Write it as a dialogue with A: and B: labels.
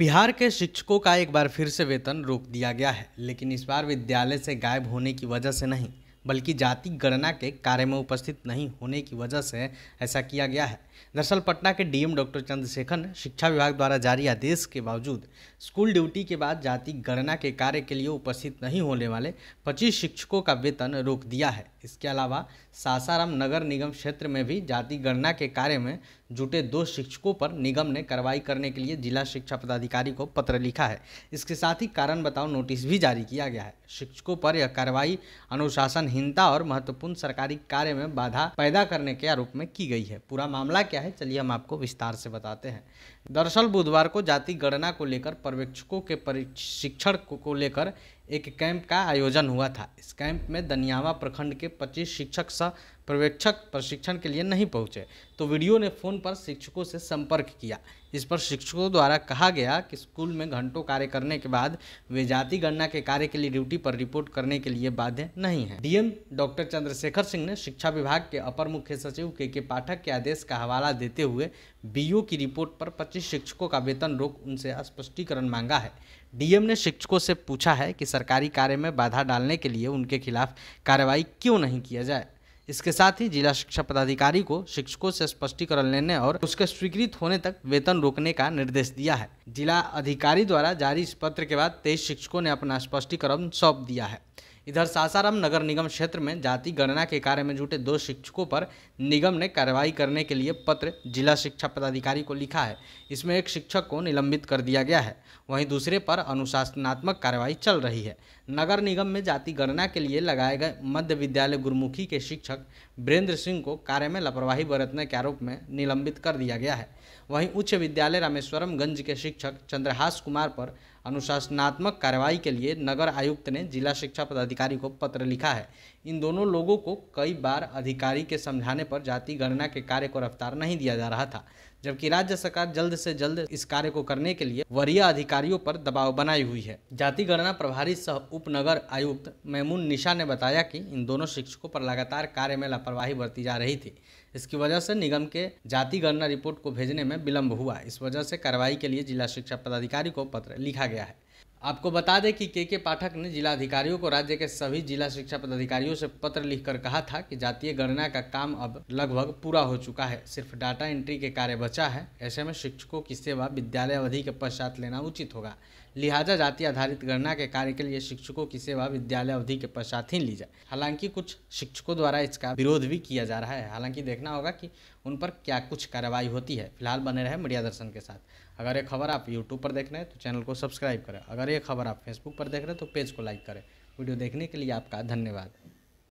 A: बिहार के शिक्षकों का एक बार फिर से वेतन रोक दिया गया है लेकिन इस बार विद्यालय से गायब होने की वजह से नहीं बल्कि जाति गणना के कार्य में उपस्थित नहीं होने की वजह से ऐसा किया गया है दरअसल पटना के डीएम डॉक्टर चंद्रशेखर ने शिक्षा विभाग द्वारा जारी आदेश के बावजूद स्कूल ड्यूटी के बाद जाति गणना के कार्य के लिए उपस्थित नहीं होने वाले पच्चीस शिक्षकों का वेतन रोक दिया है इसके अलावा सासाराम नगर निगम क्षेत्र में भी जाति गणना के कार्य में जुटे दो शिक्षकों पर निगम ने कार्रवाई करने के लिए जिला शिक्षा पदाधिकारी को पत्र लिखा है इसके साथ ही कारण बताओ नोटिस भी जारी किया गया है शिक्षकों पर यह कार्रवाई अनुशासनहीनता और महत्वपूर्ण सरकारी कार्य में बाधा पैदा करने के आरोप में की गई है पूरा मामला क्या है चलिए हम आपको विस्तार से बताते हैं दरअसल बुधवार को जाति गणना को लेकर पर्यवेक्षकों के प्रशिक्षण को लेकर एक कैंप का आयोजन हुआ था इस कैंप में दनियावा प्रखंड के 25 शिक्षक सह पर्यवेक्षक प्रशिक्षण के लिए नहीं पहुंचे तो वीडियो ने फ़ोन पर शिक्षकों से संपर्क किया जिस पर शिक्षकों द्वारा कहा गया कि स्कूल में घंटों कार्य करने के बाद वे जाति गणना के कार्य के लिए ड्यूटी पर रिपोर्ट करने के लिए बाध्य नहीं है डीएम डॉक्टर चंद्रशेखर सिंह ने शिक्षा विभाग के अपर मुख्य सचिव के के पाठक के आदेश का हवाला देते हुए बीओ की रिपोर्ट पर 25 शिक्षकों का वेतन रोक उनसे स्पष्टीकरण मांगा है डीएम ने शिक्षकों से पूछा है कि सरकारी कार्य में बाधा डालने के लिए उनके खिलाफ कार्रवाई क्यों नहीं किया जाए इसके साथ ही जिला शिक्षा पदाधिकारी को शिक्षकों से स्पष्टीकरण लेने और उसके स्वीकृत होने तक वेतन रोकने का निर्देश दिया है जिला अधिकारी द्वारा जारी इस पत्र के बाद तेईस शिक्षकों ने अपना स्पष्टीकरण सौंप दिया है इधर सासाराम नगर निगम क्षेत्र में जाति गणना के कार्य में जुटे दो शिक्षकों पर निगम ने कार्रवाई करने के लिए पत्र जिला शिक्षा पदाधिकारी को लिखा है इसमें एक शिक्षक को निलंबित कर दिया गया है वहीं दूसरे पर अनुशासनात्मक कार्रवाई चल रही है नगर निगम में जाति गणना के लिए लगाए गए मध्य विद्यालय गुरुमुखी के शिक्षक वीरेंद्र सिंह को कार्य में लापरवाही बरतने के आरोप में निलंबित कर दिया गया है वहीं उच्च विद्यालय रामेश्वरमगंज के शिक्षक चंद्रहास कुमार पर अनुशासनात्मक कार्रवाई के लिए नगर आयुक्त ने जिला शिक्षा पदाधिकारी को पत्र लिखा है इन दोनों लोगों को कई बार अधिकारी के समझाने पर जाति गणना के कार्य को रफ्तार नहीं दिया जा रहा था जबकि राज्य सरकार जल्द से जल्द इस कार्य को करने के लिए वरीय अधिकारियों पर दबाव बनाई हुई है जाति गणना प्रभारी सह उपनगर आयुक्त मैमून निशा ने बताया कि इन दोनों शिक्षकों पर लगातार कार्य में लापरवाही बरती जा रही थी इसकी वजह से निगम के जाति गणना रिपोर्ट को भेजने में विलम्ब हुआ इस वजह से कार्रवाई के लिए जिला शिक्षा पदाधिकारी को पत्र लिखा गया है आपको बता दें कि के के पाठक ने जिलाधिकारियों को राज्य के सभी जिला शिक्षा पदाधिकारियों से पत्र लिखकर कहा था कि जातीय गणना का काम अब लगभग पूरा हो चुका है सिर्फ डाटा एंट्री के कार्य बचा है ऐसे में शिक्षकों की सेवा विद्यालय अवधि के पश्चात लेना उचित होगा लिहाजा जाति आधारित गणना के कार्य के लिए शिक्षकों की सेवा विद्यालय अवधि के पश्चात ही ली जाए हालांकि कुछ शिक्षकों द्वारा इसका विरोध भी किया जा रहा है हालांकि देखना होगा कि उन पर क्या कुछ कार्रवाई होती है फिलहाल बने रहे मीडिया दर्शन के साथ अगर ये खबर आप यूट्यूब पर देख रहे हैं तो चैनल को सब्सक्राइब करें अगर खबर आप फेसबुक पर देख रहे हैं तो पेज को लाइक करें वीडियो देखने के लिए आपका धन्यवाद